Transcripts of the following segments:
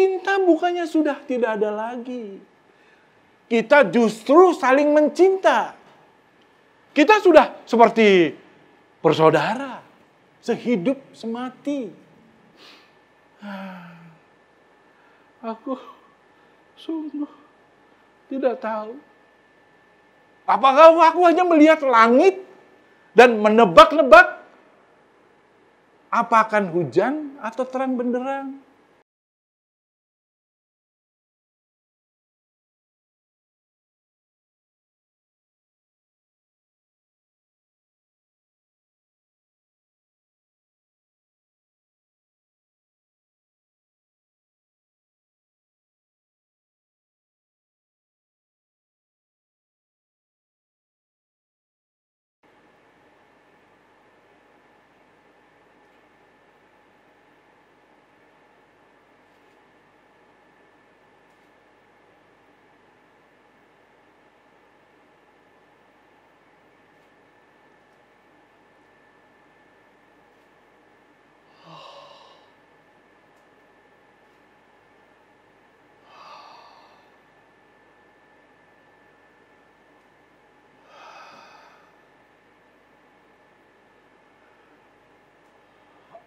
Cinta bukannya sudah tidak ada lagi. Kita justru saling mencinta. Kita sudah seperti persaudara, sehidup semati. Ah, aku sungguh tidak tahu. Apakah aku hanya melihat langit dan menebak-nebak apa akan hujan atau terang benderang?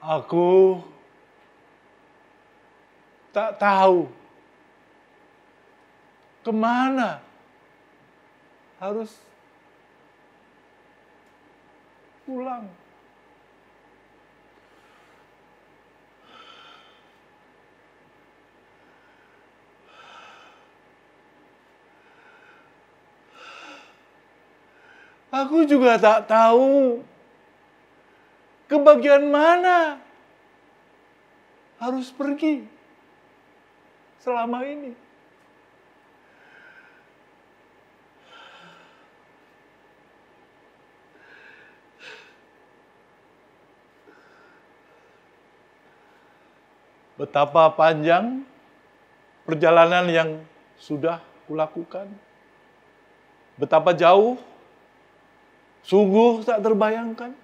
Aku tak tahu kemana harus pulang. Aku juga tak tahu ke bagian mana harus pergi selama ini. Betapa panjang perjalanan yang sudah kulakukan. Betapa jauh, sungguh tak terbayangkan.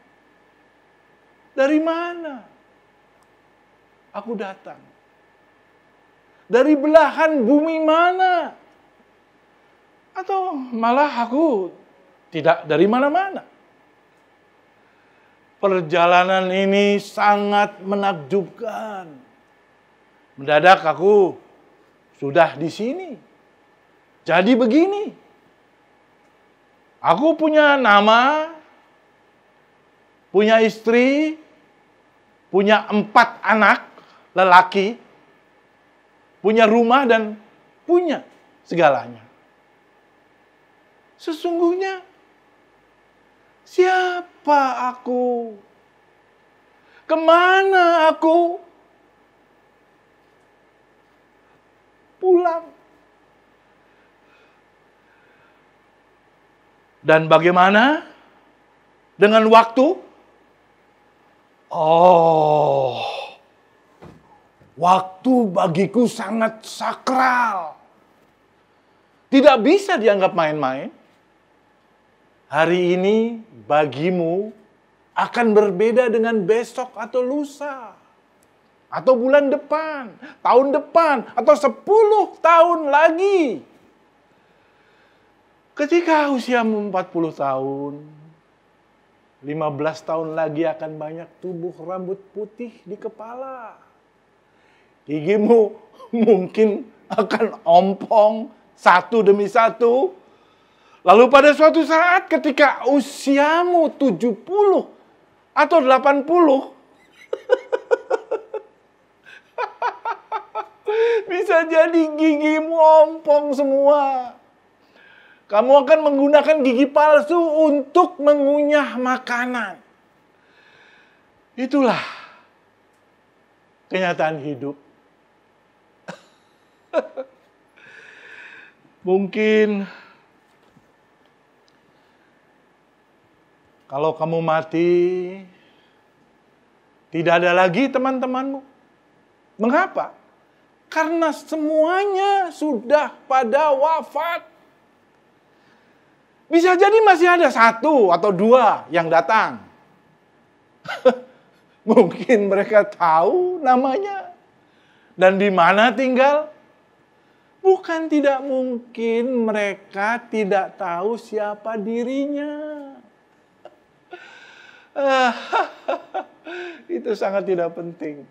Dari mana? Aku datang. Dari belahan bumi mana? Atau malah aku tidak dari mana-mana. Perjalanan ini sangat menakjubkan. Mendadak aku sudah di sini. Jadi begini. Aku punya nama, punya istri, punya empat anak lelaki, punya rumah dan punya segalanya. Sesungguhnya, siapa aku? Kemana aku? Pulang. Dan bagaimana dengan waktu? Oh, waktu bagiku sangat sakral. Tidak bisa dianggap main-main. Hari ini bagimu akan berbeda dengan besok atau lusa. Atau bulan depan, tahun depan, atau sepuluh tahun lagi. Ketika usiamu puluh tahun, 15 tahun lagi akan banyak tubuh rambut putih di kepala. Gigimu mungkin akan ompong satu demi satu. Lalu pada suatu saat ketika usiamu 70 atau 80, bisa jadi gigimu ompong semua. Kamu akan menggunakan gigi palsu untuk mengunyah makanan. Itulah kenyataan hidup. Mungkin kalau kamu mati, tidak ada lagi teman-temanmu. Mengapa? Karena semuanya sudah pada wafat. Bisa jadi masih ada satu atau dua yang datang. Mungkin mereka tahu namanya dan di mana tinggal. Bukan tidak mungkin mereka tidak tahu siapa dirinya. Itu sangat tidak penting.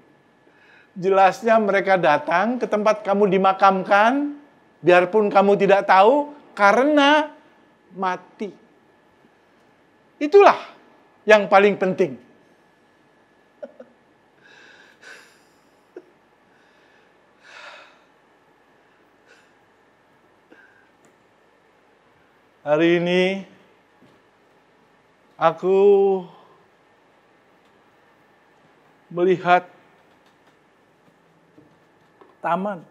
Jelasnya mereka datang ke tempat kamu dimakamkan, biarpun kamu tidak tahu, karena mati. Itulah yang paling penting. Hari ini aku melihat taman.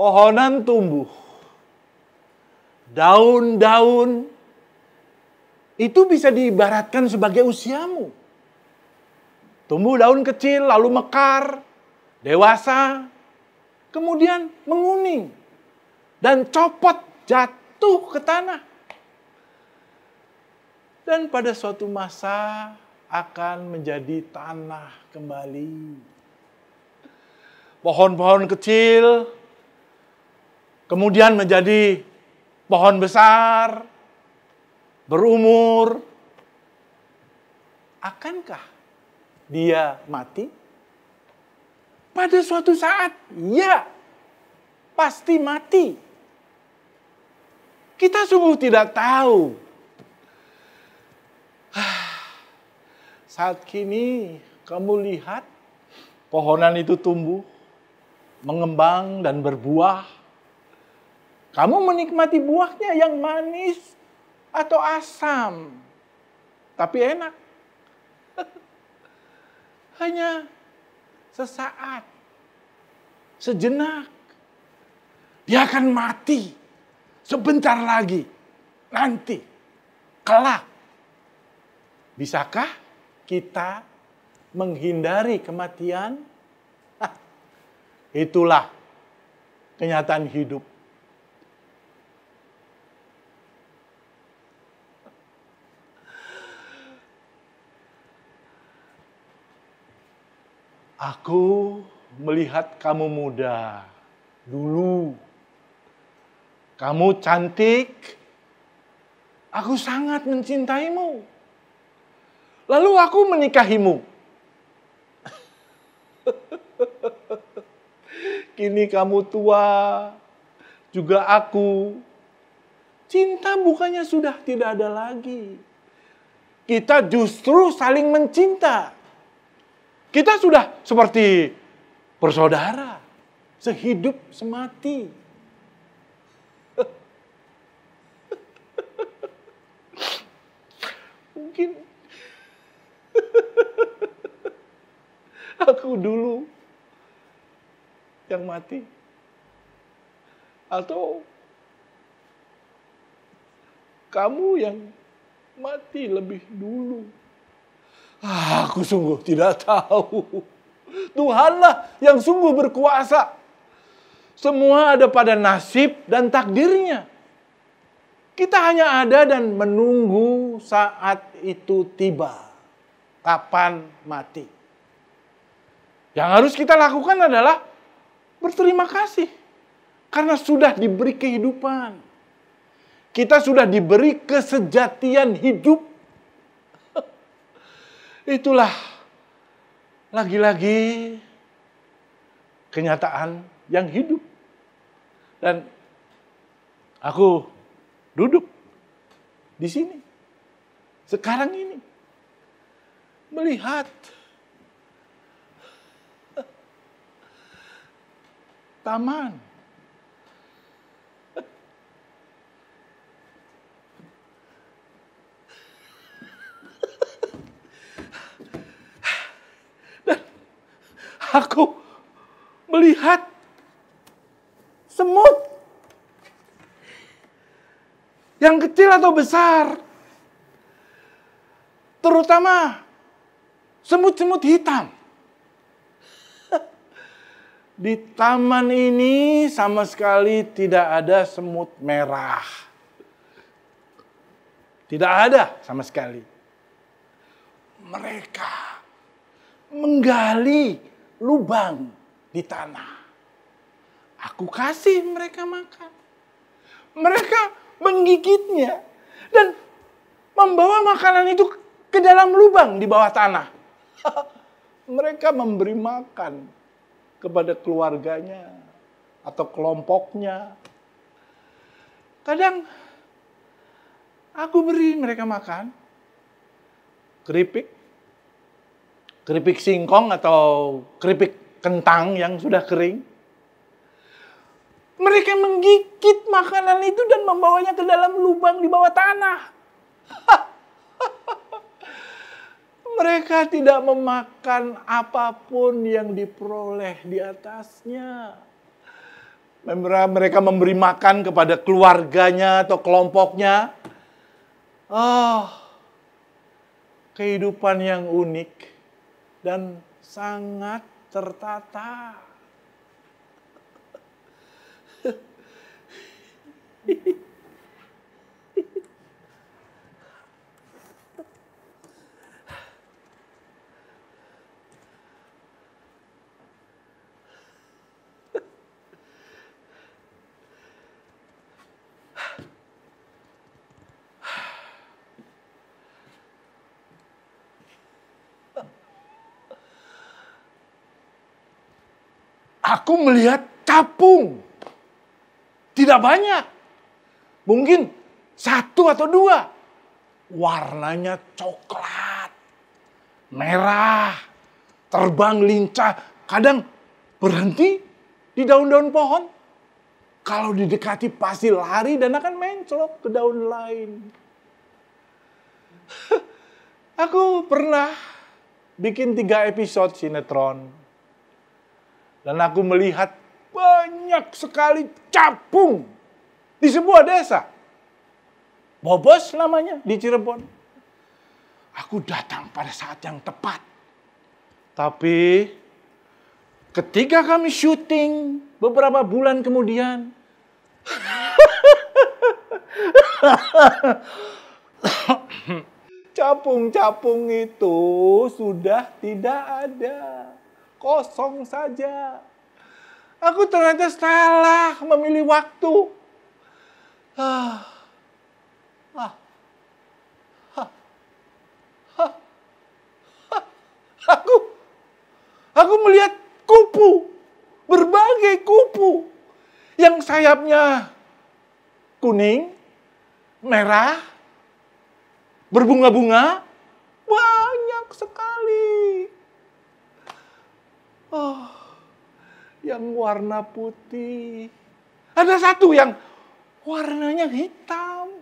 pohonan tumbuh. Daun-daun itu bisa diibaratkan sebagai usiamu. Tumbuh daun kecil, lalu mekar, dewasa, kemudian menguning, dan copot jatuh ke tanah. Dan pada suatu masa akan menjadi tanah kembali. Pohon-pohon kecil kemudian menjadi pohon besar, berumur. Akankah dia mati? Pada suatu saat, ya, pasti mati. Kita sungguh tidak tahu. Saat kini kamu lihat pohonan itu tumbuh, mengembang dan berbuah kamu menikmati buahnya yang manis atau asam, tapi enak. Hanya sesaat, sejenak. Dia akan mati sebentar lagi, nanti, kelak. Bisakah kita menghindari kematian? Itulah kenyataan hidup. Aku melihat kamu muda dulu. Kamu cantik. Aku sangat mencintaimu. Lalu aku menikahimu. Kini kamu tua, juga aku. Cinta bukannya sudah tidak ada lagi. Kita justru saling mencinta kita sudah seperti persaudara, sehidup semati. Mungkin aku dulu yang mati atau kamu yang mati lebih dulu aku sungguh tidak tahu. Tuhanlah yang sungguh berkuasa. Semua ada pada nasib dan takdirnya. Kita hanya ada dan menunggu saat itu tiba. Kapan mati. Yang harus kita lakukan adalah berterima kasih. Karena sudah diberi kehidupan. Kita sudah diberi kesejatian hidup Itulah lagi-lagi kenyataan yang hidup. Dan aku duduk di sini. Sekarang ini. Melihat taman aku melihat semut yang kecil atau besar, terutama semut-semut hitam. Di taman ini sama sekali tidak ada semut merah. Tidak ada sama sekali. Mereka menggali lubang di tanah. Aku kasih mereka makan. Mereka menggigitnya dan membawa makanan itu ke dalam lubang di bawah tanah. mereka memberi makan kepada keluarganya atau kelompoknya. Kadang aku beri mereka makan keripik, keripik singkong atau keripik kentang yang sudah kering. Mereka menggigit makanan itu dan membawanya ke dalam lubang di bawah tanah. Mereka tidak memakan apapun yang diperoleh di atasnya. Mereka memberi makan kepada keluarganya atau kelompoknya. Oh, kehidupan yang unik dan sangat tertata. Hehehe. aku melihat capung. Tidak banyak. Mungkin satu atau dua. Warnanya coklat, merah, terbang lincah, kadang berhenti di daun-daun pohon. Kalau didekati pasti lari dan akan mencolok ke daun lain. Aku pernah bikin tiga episode sinetron dan aku melihat banyak sekali capung di sebuah desa. Bobos namanya di Cirebon. Aku datang pada saat yang tepat. Tapi ketika kami syuting beberapa bulan kemudian, capung-capung itu sudah tidak ada kosong saja. Aku ternyata salah memilih waktu. Ah. Ah. Ah. Aku aku melihat kupu, berbagai kupu yang sayapnya kuning, merah, berbunga-bunga, banyak sekali. Oh, yang warna putih. Ada satu yang warnanya hitam.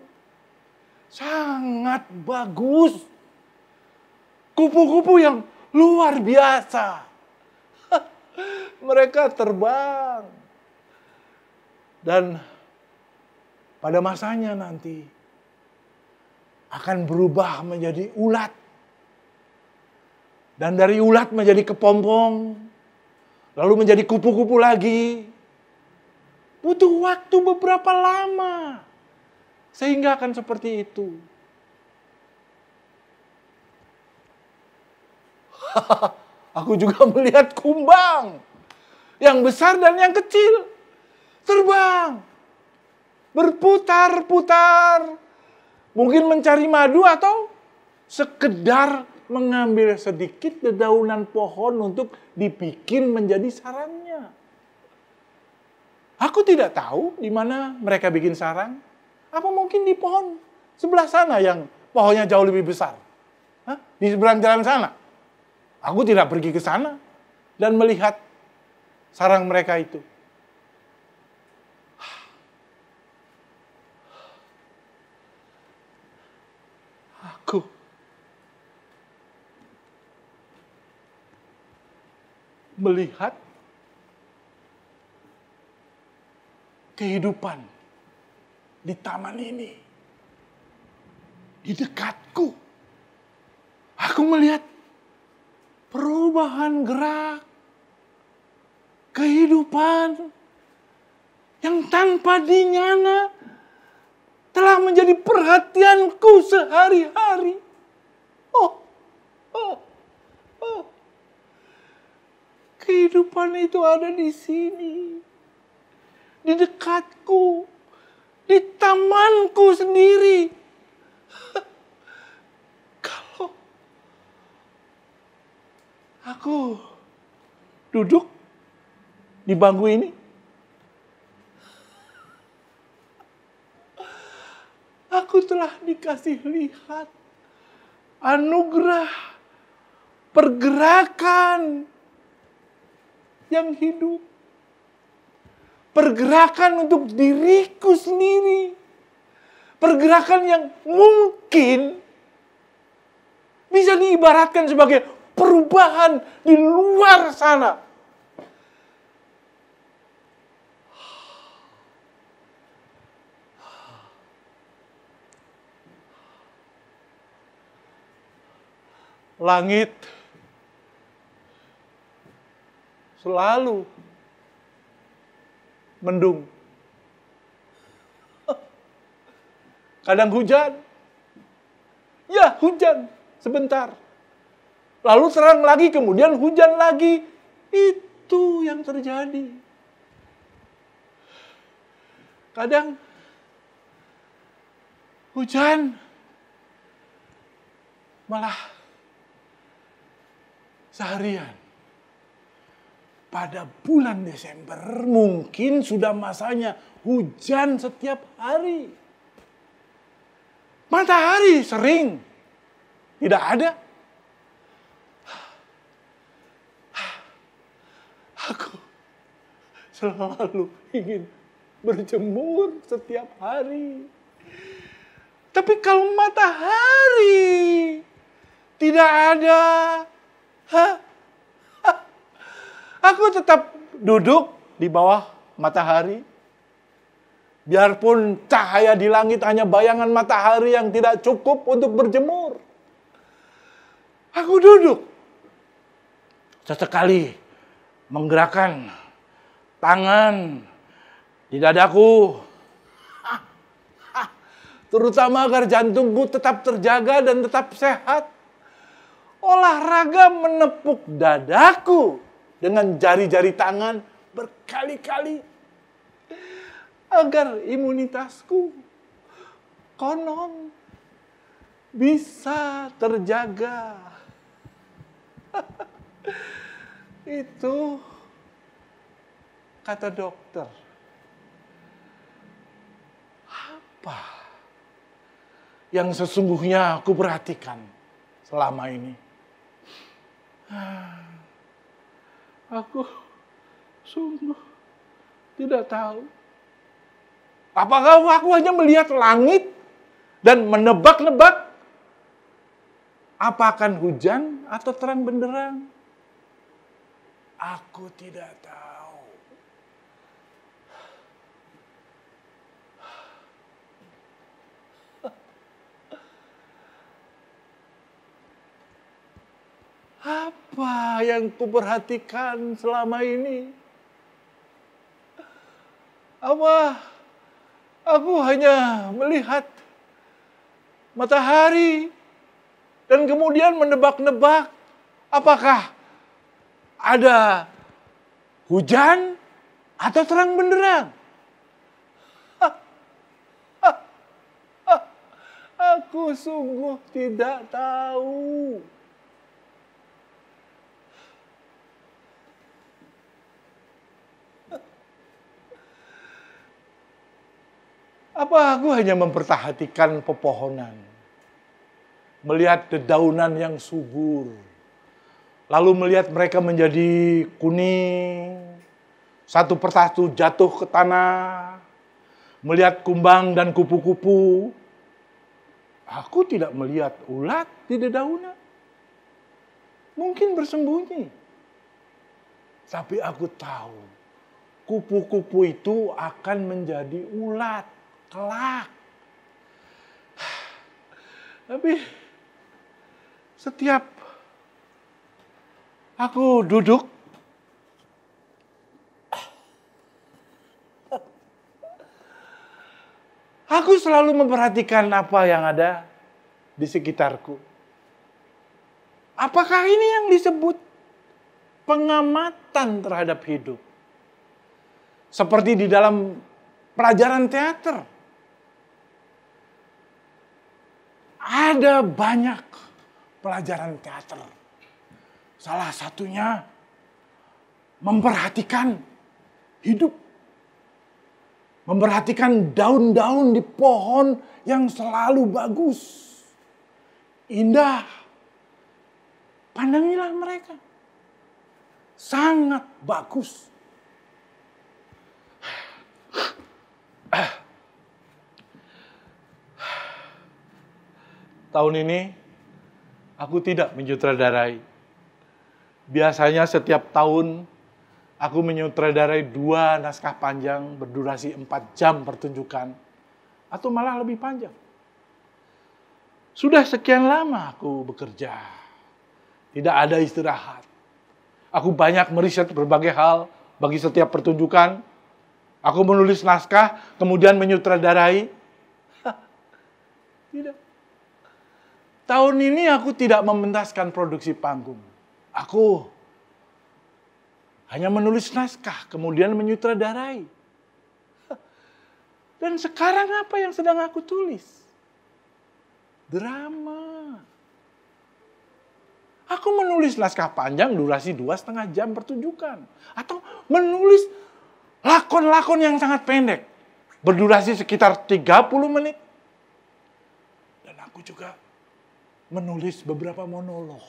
Sangat bagus. Kupu-kupu yang luar biasa. Mereka terbang. Dan pada masanya nanti akan berubah menjadi ulat. Dan dari ulat menjadi kepompong lalu menjadi kupu-kupu lagi. Butuh waktu beberapa lama sehingga akan seperti itu. Aku juga melihat kumbang yang besar dan yang kecil terbang berputar-putar mungkin mencari madu atau sekedar mengambil sedikit dedaunan pohon untuk dibikin menjadi sarangnya. Aku tidak tahu di mana mereka bikin sarang. Apa mungkin di pohon sebelah sana yang pohonnya jauh lebih besar? Hah? Di seberang jalan sana. Aku tidak pergi ke sana dan melihat sarang mereka itu. melihat kehidupan di taman ini. Di dekatku. Aku melihat perubahan gerak. Kehidupan yang tanpa dinyana telah menjadi perhatianku sehari-hari. Oh, oh, oh. Kehidupan itu ada di sini. Di dekatku. Di tamanku sendiri. Kalau aku duduk di bangku ini, aku telah dikasih lihat anugerah pergerakan yang hidup. Pergerakan untuk diriku sendiri. Pergerakan yang mungkin bisa diibaratkan sebagai perubahan di luar sana. Langit selalu mendung. Kadang hujan. Ya, hujan sebentar. Lalu terang lagi, kemudian hujan lagi. Itu yang terjadi. Kadang hujan malah seharian pada bulan Desember mungkin sudah masanya hujan setiap hari. Matahari sering tidak ada. Aku selalu ingin berjemur setiap hari. Tapi kalau matahari tidak ada, hah? Aku tetap duduk di bawah matahari. Biarpun cahaya di langit hanya bayangan matahari yang tidak cukup untuk berjemur. Aku duduk. Sesekali menggerakkan tangan di dadaku. Terutama agar jantungku tetap terjaga dan tetap sehat. Olahraga menepuk dadaku dengan jari-jari tangan berkali-kali agar imunitasku konon bisa terjaga. Itu kata dokter. Apa yang sesungguhnya aku perhatikan selama ini? Aku sungguh tidak tahu. Apakah aku hanya melihat langit dan menebak-nebak apa akan hujan atau terang benderang? Aku tidak tahu. Apa yang kuperhatikan selama ini? Apa aku hanya melihat matahari dan kemudian menebak-nebak apakah ada hujan atau terang benderang. aku sungguh tidak tahu. Apa aku hanya memperhatikan pepohonan, melihat dedaunan yang subur, lalu melihat mereka menjadi kuning, satu persatu jatuh ke tanah, melihat kumbang dan kupu-kupu. Aku tidak melihat ulat di dedaunan. Mungkin bersembunyi. Tapi aku tahu kupu-kupu itu akan menjadi ulat kelak. Tapi setiap aku duduk, aku selalu memperhatikan apa yang ada di sekitarku. Apakah ini yang disebut pengamatan terhadap hidup? Seperti di dalam pelajaran teater ada banyak pelajaran teater. Salah satunya memperhatikan hidup. Memperhatikan daun-daun di pohon yang selalu bagus. Indah. Pandangilah mereka. Sangat bagus. Ah. tahun ini aku tidak menyutradarai. Biasanya setiap tahun aku menyutradarai dua naskah panjang berdurasi empat jam pertunjukan. Atau malah lebih panjang. Sudah sekian lama aku bekerja. Tidak ada istirahat. Aku banyak meriset berbagai hal bagi setiap pertunjukan. Aku menulis naskah, kemudian menyutradarai. tidak tahun ini aku tidak mementaskan produksi panggung. Aku hanya menulis naskah, kemudian menyutradarai. Dan sekarang apa yang sedang aku tulis? Drama. Aku menulis naskah panjang durasi dua setengah jam pertunjukan. Atau menulis lakon-lakon yang sangat pendek. Berdurasi sekitar 30 menit. Dan aku juga menulis beberapa monolog.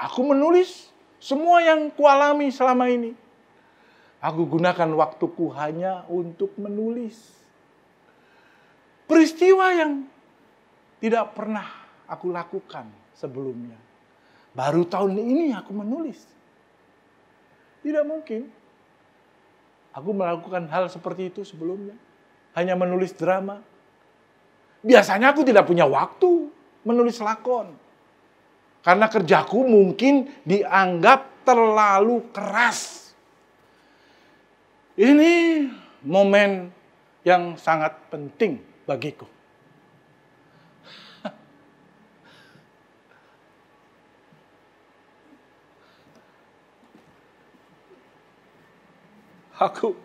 Aku menulis semua yang kualami selama ini. Aku gunakan waktuku hanya untuk menulis. Peristiwa yang tidak pernah aku lakukan sebelumnya. Baru tahun ini aku menulis. Tidak mungkin. Aku melakukan hal seperti itu sebelumnya. Hanya menulis drama. Biasanya aku tidak punya waktu menulis lakon. Karena kerjaku mungkin dianggap terlalu keras. Ini momen yang sangat penting bagiku. Aku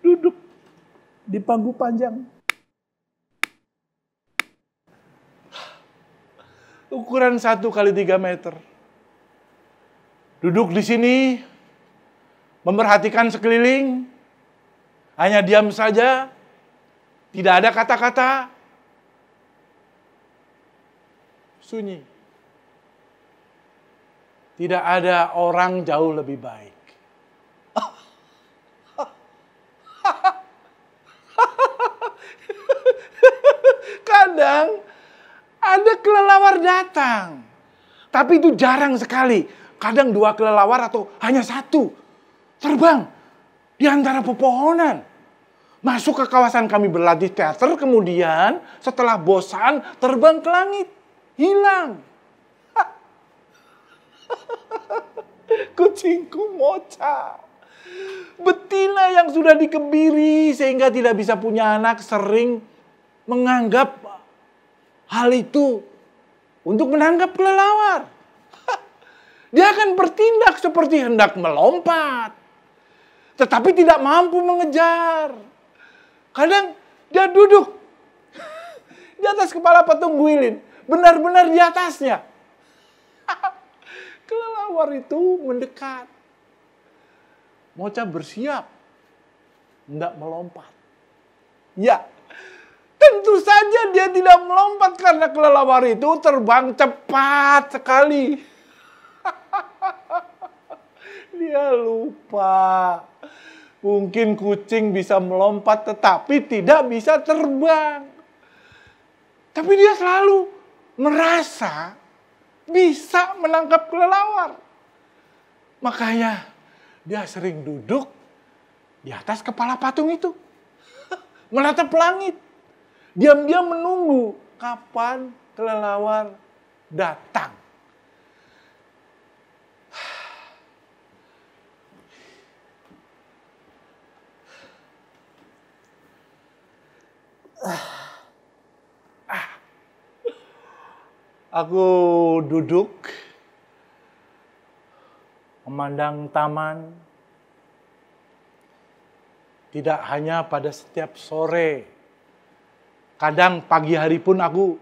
duduk di panggung panjang ukuran 1 kali 3 meter. Duduk di sini, memperhatikan sekeliling, hanya diam saja, tidak ada kata-kata, sunyi. Tidak ada orang jauh lebih baik. Kadang ada kelelawar datang. Tapi itu jarang sekali. Kadang dua kelelawar atau hanya satu. Terbang di antara pepohonan. Masuk ke kawasan kami berlatih teater, kemudian setelah bosan terbang ke langit. Hilang. Kucingku moca. Betina yang sudah dikebiri sehingga tidak bisa punya anak sering menganggap hal itu untuk menangkap kelelawar. Dia akan bertindak seperti hendak melompat, tetapi tidak mampu mengejar. Kadang dia duduk di atas kepala patung Guilin, benar-benar di atasnya. Kelelawar itu mendekat. Mocha bersiap, hendak melompat. Ya, Tentu saja dia tidak melompat karena kelelawar itu terbang cepat sekali. dia lupa. Mungkin kucing bisa melompat tetapi tidak bisa terbang. Tapi dia selalu merasa bisa menangkap kelelawar. Makanya dia sering duduk di atas kepala patung itu. Menatap langit diam-diam menunggu kapan kelelawar datang. Aku duduk memandang taman tidak hanya pada setiap sore Kadang pagi hari pun aku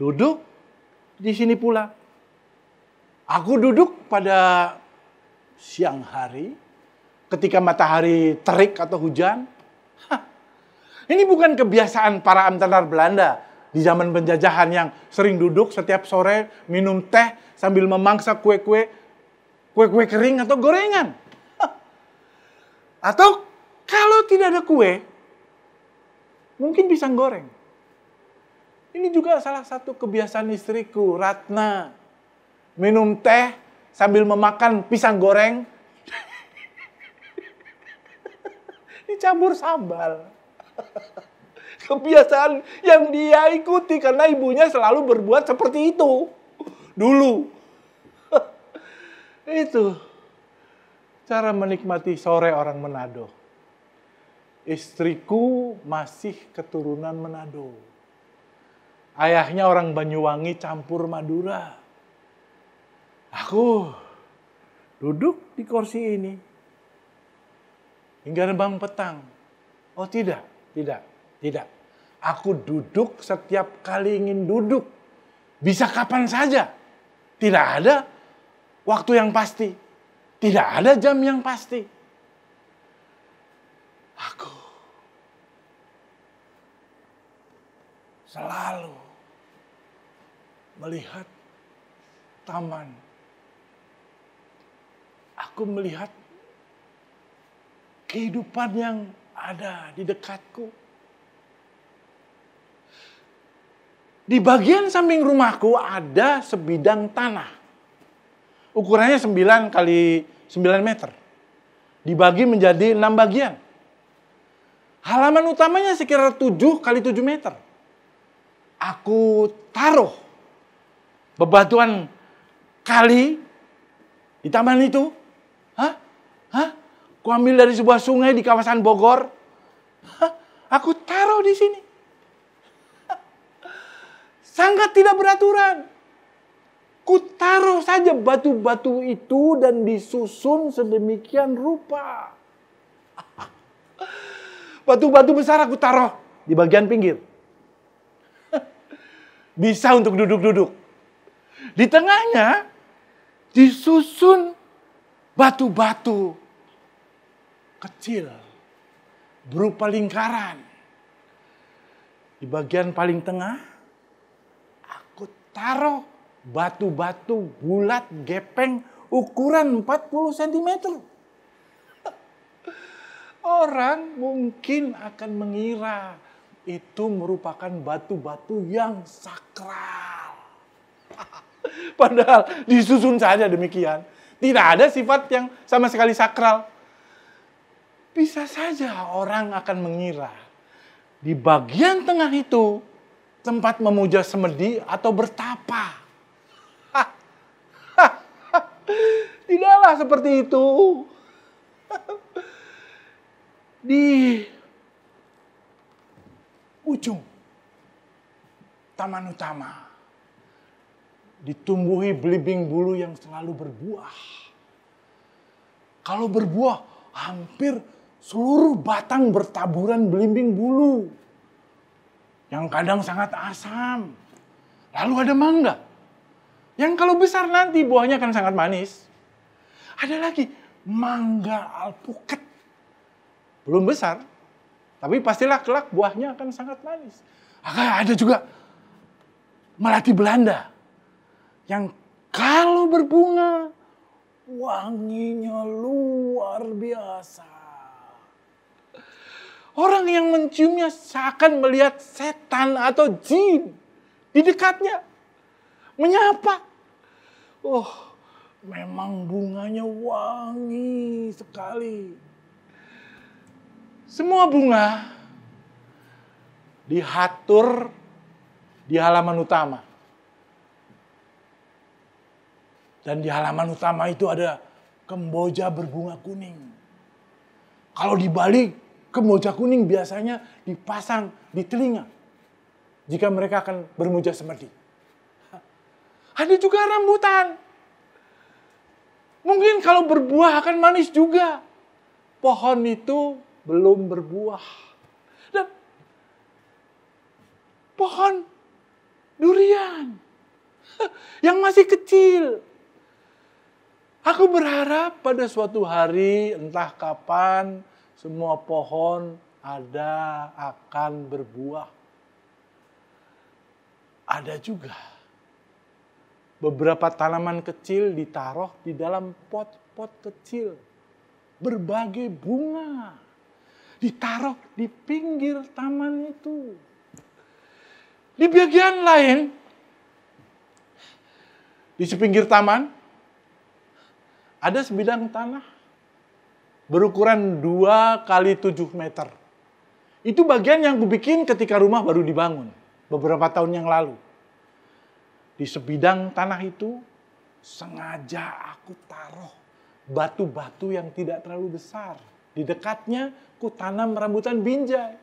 duduk di sini pula. Aku duduk pada siang hari ketika matahari terik atau hujan. Hah, ini bukan kebiasaan para antenar Belanda di zaman penjajahan yang sering duduk setiap sore minum teh sambil memangsa kue-kue kue-kue kering atau gorengan. Hah. Atau kalau tidak ada kue, mungkin bisa goreng. Ini juga salah satu kebiasaan istriku, Ratna. Minum teh sambil memakan pisang goreng. Dicampur sambal. Kebiasaan yang dia ikuti karena ibunya selalu berbuat seperti itu. Dulu. itu cara menikmati sore orang Manado. Istriku masih keturunan Manado. Ayahnya orang Banyuwangi campur Madura. Aku duduk di kursi ini. Hingga rebang petang. Oh tidak, tidak, tidak. Aku duduk setiap kali ingin duduk. Bisa kapan saja. Tidak ada waktu yang pasti. Tidak ada jam yang pasti. Aku selalu melihat taman. Aku melihat kehidupan yang ada di dekatku. Di bagian samping rumahku ada sebidang tanah. Ukurannya 9 kali 9 meter. Dibagi menjadi enam bagian. Halaman utamanya sekitar 7 kali 7 meter. Aku taruh bebatuan kali di taman itu? Hah? Hah? Ku ambil dari sebuah sungai di kawasan Bogor. Hah? Aku taruh di sini. Sangat tidak beraturan. Ku taruh saja batu-batu itu dan disusun sedemikian rupa. Batu-batu besar aku taruh di bagian pinggir. Bisa untuk duduk-duduk di tengahnya disusun batu-batu kecil berupa lingkaran. Di bagian paling tengah aku taruh batu-batu bulat gepeng ukuran 40 cm. Orang mungkin akan mengira itu merupakan batu-batu yang sakral. Padahal disusun saja demikian. Tidak ada sifat yang sama sekali sakral. Bisa saja orang akan mengira di bagian tengah itu tempat memuja semedi atau bertapa. Tidaklah seperti itu. Di ujung taman utama ditumbuhi belimbing bulu yang selalu berbuah. Kalau berbuah, hampir seluruh batang bertaburan belimbing bulu. Yang kadang sangat asam. Lalu ada mangga. Yang kalau besar nanti buahnya akan sangat manis. Ada lagi mangga alpukat. Belum besar, tapi pastilah kelak buahnya akan sangat manis. Ada juga melati Belanda yang kalau berbunga wanginya luar biasa. Orang yang menciumnya seakan melihat setan atau jin di dekatnya. Menyapa. Oh, memang bunganya wangi sekali. Semua bunga diatur di halaman utama. Dan di halaman utama itu ada kemboja berbunga kuning. Kalau di Bali, kemboja kuning biasanya dipasang di telinga. Jika mereka akan bermuja semerdi. Ada juga rambutan. Mungkin kalau berbuah akan manis juga. Pohon itu belum berbuah. Dan pohon durian yang masih kecil Aku berharap pada suatu hari, entah kapan, semua pohon ada akan berbuah. Ada juga beberapa tanaman kecil ditaruh di dalam pot-pot kecil. Berbagai bunga ditaruh di pinggir taman itu. Di bagian lain, di sepinggir taman, ada sebidang tanah berukuran 2 kali 7 meter. Itu bagian yang kubikin ketika rumah baru dibangun beberapa tahun yang lalu. Di sebidang tanah itu sengaja aku taruh batu-batu yang tidak terlalu besar. Di dekatnya ku tanam rambutan binjai.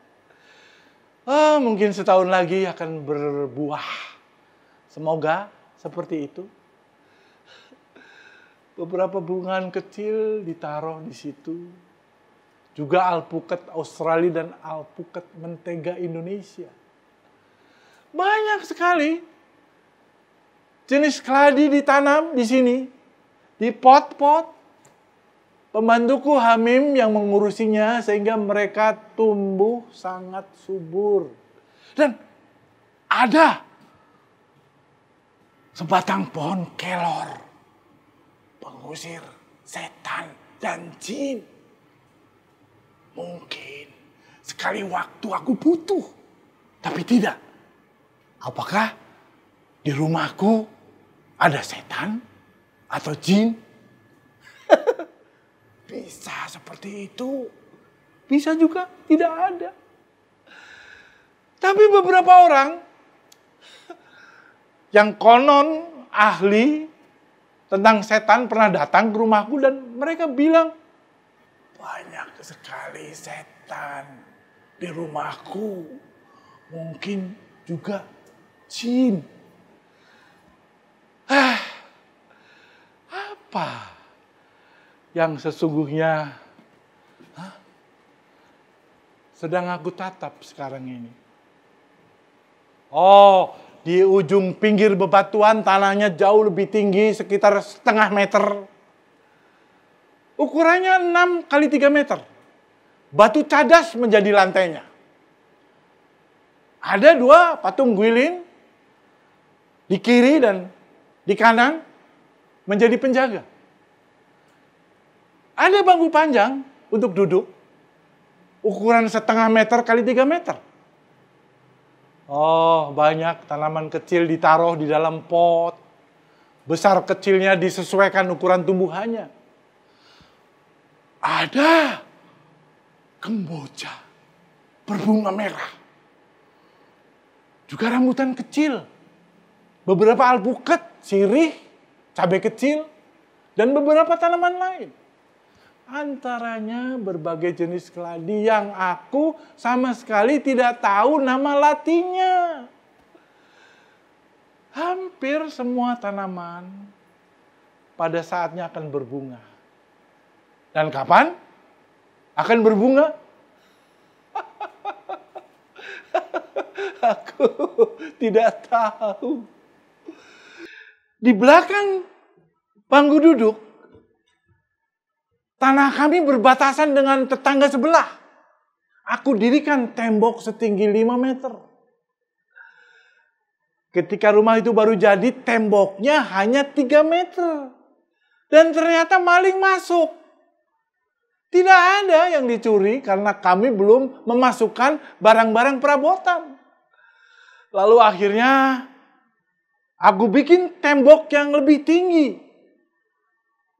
Oh, mungkin setahun lagi akan berbuah. Semoga seperti itu beberapa bunga kecil ditaruh di situ. Juga alpukat Australia dan alpukat mentega Indonesia. Banyak sekali jenis keladi ditanam di sini, di pot-pot. Pembantuku Hamim yang mengurusinya sehingga mereka tumbuh sangat subur. Dan ada sebatang pohon kelor pengusir setan dan jin. Mungkin sekali waktu aku butuh, tapi tidak. Apakah di rumahku ada setan atau jin? Bisa seperti itu. Bisa juga tidak ada. Tapi beberapa orang yang konon ahli tentang setan pernah datang ke rumahku dan mereka bilang, banyak sekali setan di rumahku. Mungkin juga jin. Ah, apa yang sesungguhnya Hah? sedang aku tatap sekarang ini? Oh, di ujung pinggir bebatuan tanahnya jauh lebih tinggi sekitar setengah meter. Ukurannya 6 kali 3 meter. Batu cadas menjadi lantainya. Ada dua patung guilin di kiri dan di kanan menjadi penjaga. Ada bangku panjang untuk duduk ukuran setengah meter kali 3 meter Oh, banyak tanaman kecil ditaruh di dalam pot. Besar kecilnya disesuaikan ukuran tumbuhannya. Ada kemboja berbunga merah. Juga rambutan kecil. Beberapa alpukat, sirih, cabai kecil, dan beberapa tanaman lain. Antaranya berbagai jenis keladi yang aku sama sekali tidak tahu nama latinnya. Hampir semua tanaman pada saatnya akan berbunga. Dan kapan? Akan berbunga? aku tidak tahu. Di belakang panggung duduk Tanah kami berbatasan dengan tetangga sebelah. Aku dirikan tembok setinggi 5 meter. Ketika rumah itu baru jadi, temboknya hanya 3 meter. Dan ternyata maling masuk. Tidak ada yang dicuri karena kami belum memasukkan barang-barang perabotan. Lalu akhirnya aku bikin tembok yang lebih tinggi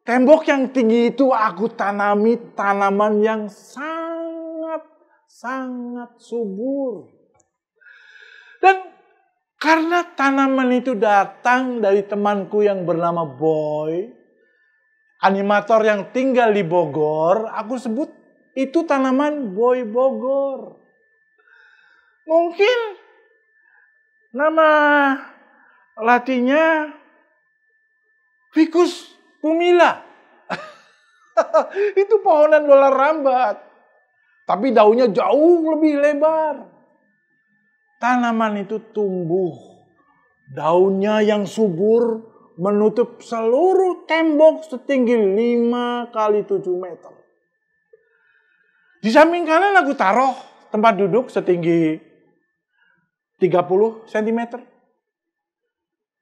Tembok yang tinggi itu aku tanami tanaman yang sangat, sangat subur. Dan karena tanaman itu datang dari temanku yang bernama Boy, animator yang tinggal di Bogor, aku sebut itu tanaman Boy Bogor. Mungkin nama latinya Ficus Kumila. itu pohonan bola rambat. Tapi daunnya jauh lebih lebar. Tanaman itu tumbuh. Daunnya yang subur menutup seluruh tembok setinggi 5 kali 7 meter. Di samping kanan aku taruh tempat duduk setinggi 30 cm.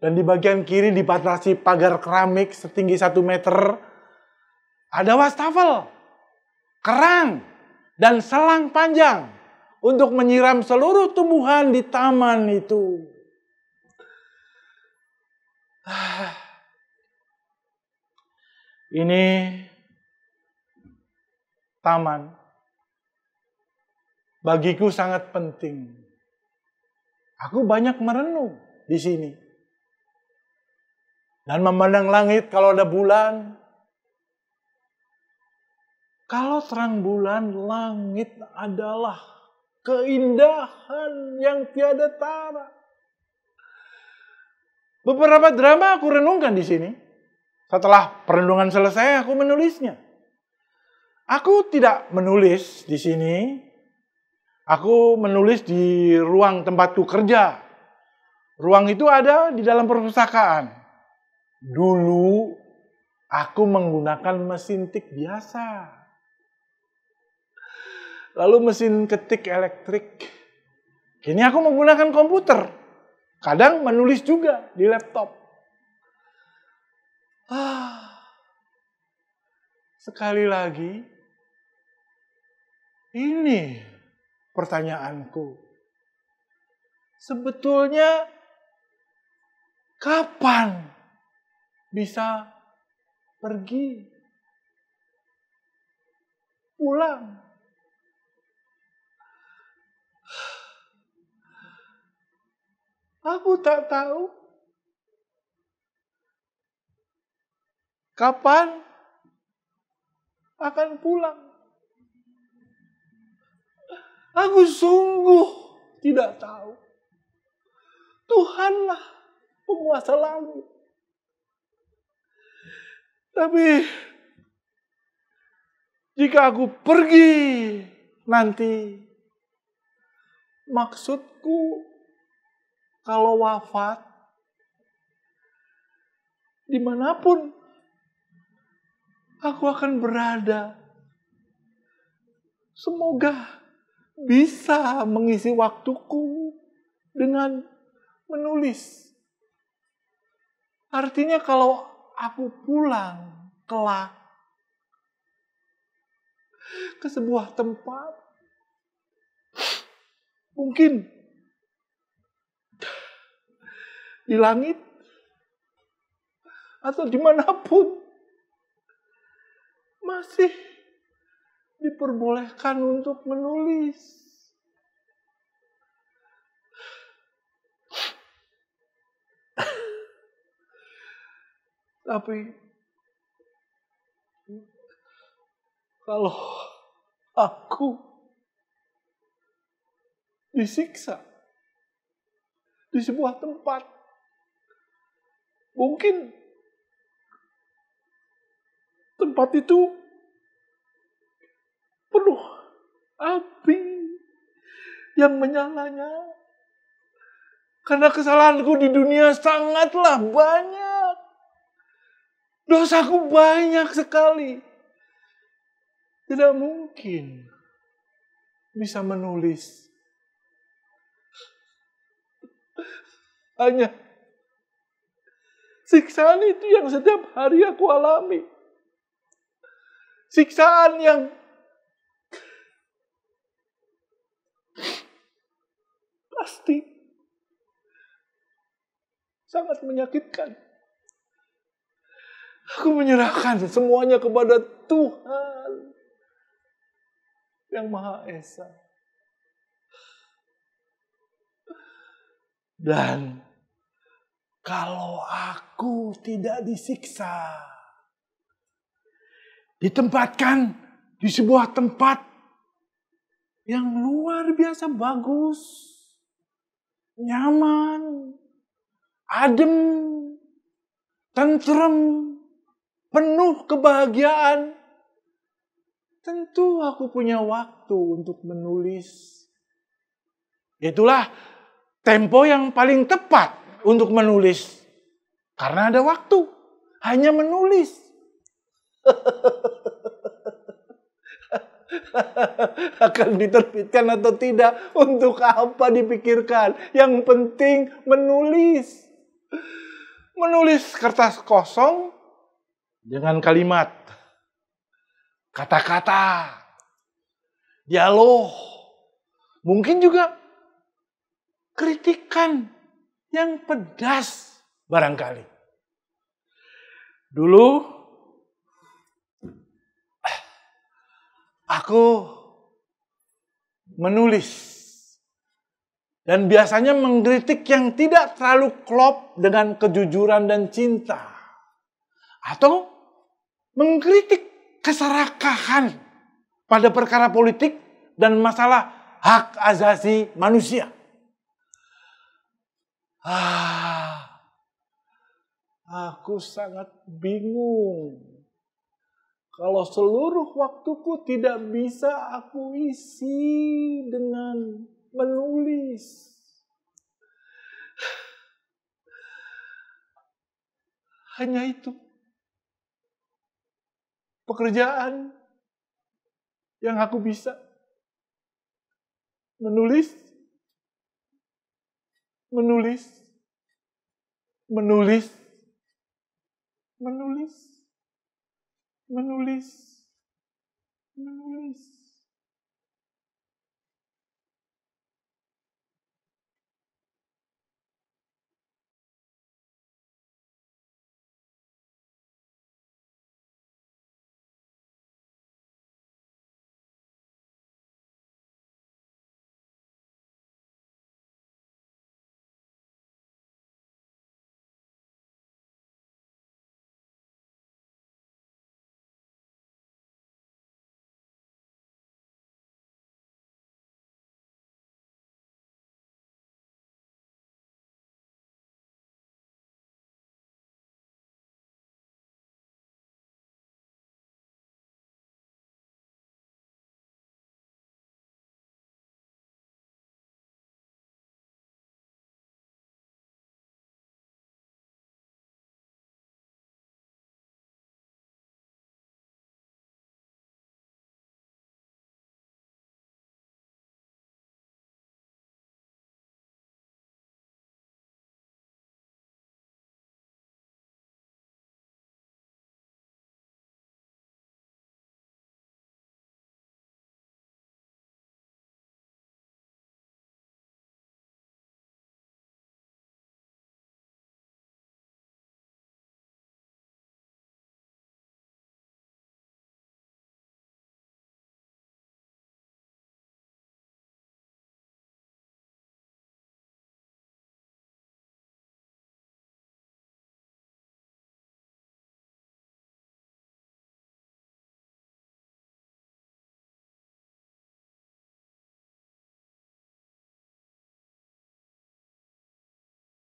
Dan di bagian kiri dibatasi pagar keramik setinggi 1 meter. Ada wastafel, kerang, dan selang panjang untuk menyiram seluruh tumbuhan di taman itu. Ini taman bagiku sangat penting. Aku banyak merenung di sini dan memandang langit kalau ada bulan. Kalau terang bulan, langit adalah keindahan yang tiada tara. Beberapa drama aku renungkan di sini. Setelah perenungan selesai, aku menulisnya. Aku tidak menulis di sini. Aku menulis di ruang tempatku kerja. Ruang itu ada di dalam perpustakaan. Dulu aku menggunakan mesin tik biasa. Lalu mesin ketik elektrik. Kini aku menggunakan komputer. Kadang menulis juga di laptop. Ah, sekali lagi, ini pertanyaanku. Sebetulnya kapan bisa pergi, pulang. Aku tak tahu kapan akan pulang. Aku sungguh tidak tahu. Tuhanlah penguasa langit tapi jika aku pergi nanti, maksudku kalau wafat dimanapun aku akan berada. Semoga bisa mengisi waktuku dengan menulis. Artinya kalau aku pulang kelak ke sebuah tempat. Mungkin di langit atau dimanapun masih diperbolehkan untuk menulis Tapi kalau aku disiksa di sebuah tempat, mungkin tempat itu penuh api yang menyala Karena kesalahanku di dunia sangatlah banyak. Dosaku banyak sekali. Tidak mungkin bisa menulis. Hanya siksaan itu yang setiap hari aku alami. Siksaan yang pasti sangat menyakitkan. Aku menyerahkan semuanya kepada Tuhan yang Maha Esa. Dan kalau aku tidak disiksa, ditempatkan di sebuah tempat yang luar biasa bagus, nyaman, adem, tentrem, penuh kebahagiaan, tentu aku punya waktu untuk menulis. Itulah tempo yang paling tepat untuk menulis. Karena ada waktu, hanya menulis. akan diterbitkan atau tidak, untuk apa dipikirkan. Yang penting menulis. Menulis kertas kosong dengan kalimat, kata-kata, dialog, mungkin juga kritikan yang pedas barangkali. Dulu aku menulis dan biasanya mengkritik yang tidak terlalu klop dengan kejujuran dan cinta. Atau mengkritik keserakahan pada perkara politik dan masalah hak asasi manusia. Ah, aku sangat bingung kalau seluruh waktuku tidak bisa aku isi dengan menulis. Hanya itu pekerjaan yang aku bisa. Menulis, menulis, menulis, menulis, menulis, menulis.